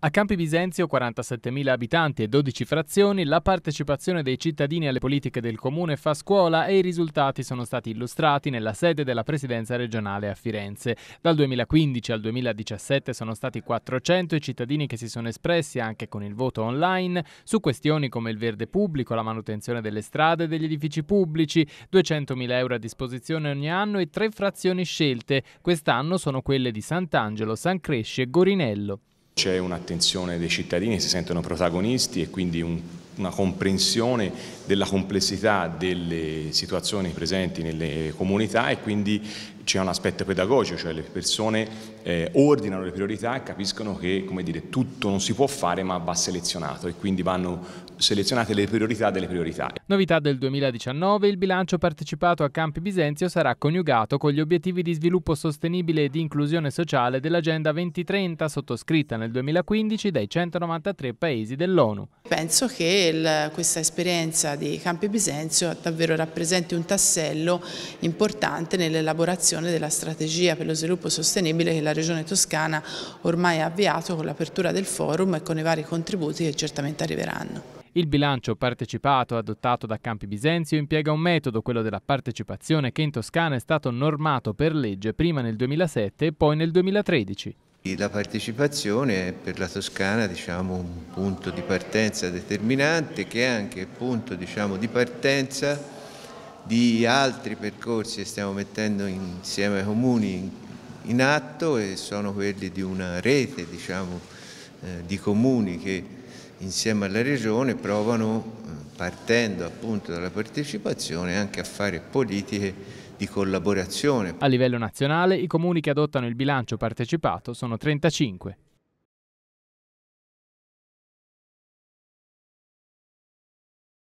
A Campi Bisenzio, 47.000 abitanti e 12 frazioni, la partecipazione dei cittadini alle politiche del comune fa scuola e i risultati sono stati illustrati nella sede della presidenza regionale a Firenze. Dal 2015 al 2017 sono stati 400 i cittadini che si sono espressi anche con il voto online su questioni come il verde pubblico, la manutenzione delle strade e degli edifici pubblici, 200.000 euro a disposizione ogni anno e tre frazioni scelte. Quest'anno sono quelle di Sant'Angelo, San Cresci e Gorinello c'è un'attenzione dei cittadini, si sentono protagonisti e quindi un una comprensione della complessità delle situazioni presenti nelle comunità e quindi c'è un aspetto pedagogico, cioè le persone eh, ordinano le priorità e capiscono che dire, tutto non si può fare ma va selezionato e quindi vanno selezionate le priorità delle priorità. Novità del 2019, il bilancio partecipato a Campi Bisenzio sarà coniugato con gli obiettivi di sviluppo sostenibile e di inclusione sociale dell'Agenda 2030 sottoscritta nel 2015 dai 193 paesi dell'ONU. Penso che il, questa esperienza di Campi Bisenzio davvero rappresenti un tassello importante nell'elaborazione della strategia per lo sviluppo sostenibile che la Regione Toscana ormai ha avviato con l'apertura del forum e con i vari contributi che certamente arriveranno. Il bilancio partecipato adottato da Campi Bisenzio impiega un metodo, quello della partecipazione, che in Toscana è stato normato per legge prima nel 2007 e poi nel 2013. La partecipazione è per la Toscana diciamo, un punto di partenza determinante che è anche punto diciamo, di partenza di altri percorsi che stiamo mettendo insieme ai comuni in atto e sono quelli di una rete diciamo, eh, di comuni che insieme alla Regione provano, eh, partendo appunto dalla partecipazione, anche a fare politiche di collaborazione. A livello nazionale i comuni che adottano il bilancio partecipato sono 35.